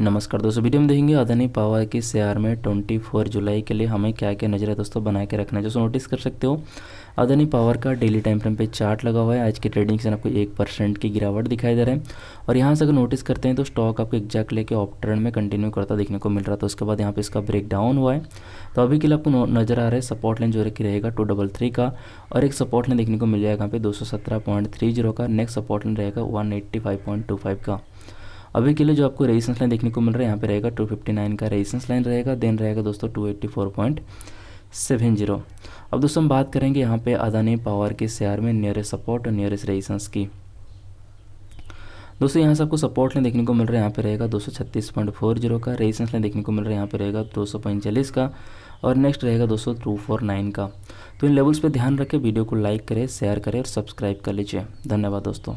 नमस्कार दोस्तों वीडियो में देखेंगे अदानी पावर के शेयर में 24 जुलाई के लिए हमें क्या क्या नजर है दोस्तों बना के रखना है दोस्तों नोटिस कर सकते हो अदानी पावर का डेली टाइम फ्रेम पे चार्ट लगा हुआ है आज की ट्रेडिंग से आपको एक परसेंट की गिरावट दिखाई दे रहा है और यहाँ से अगर नोटिस करते हैं तो स्टॉक आपको एग्जैक्ट लेके ऑफ ट्रेंड में कंटिन्यू करता देखने को मिल रहा था उसके बाद यहाँ पे इसका ब्रेक डाउन हुआ है तो अभी के लिए आपको नजर आ रहा है सपोर्ट लाइन जो रखी रहेगा टू डबल थ्री का और एक सपोर्ट लाइन देखने को मिल जाएगा यहाँ पे दो का नेक्स्ट सपोर्ट लाइन रहेगा वन का अभी के लिए जो आपको रेजिस्टेंस लाइन देखने को मिल रहा है यहाँ पे रहेगा 259 का रेजिस्टेंस लाइन रहेगा देन रहेगा दोस्तों 284.70 अब दोस्तों हम बात करेंगे यहाँ पे अदानी पावर के शेयर में नियरेस्ट सपोर्ट और नियरेस्ट रेजिस्टेंस की दोस्तों यहाँ से आपको सपोर्ट लाइन देखने को मिल रहा है यहाँ पे रहेगा दो का रेजिस्टेंस लाइन देखने को मिल रहा है यहाँ पे रहेगा दो का और नेक्स्ट रहेगा दोस्तों टू फोर नाइन का तो इन लेवल्स पर ध्यान रखें वीडियो को लाइक करें शेयर करें और सब्सक्राइब कर लीजिए धन्यवाद दोस्तों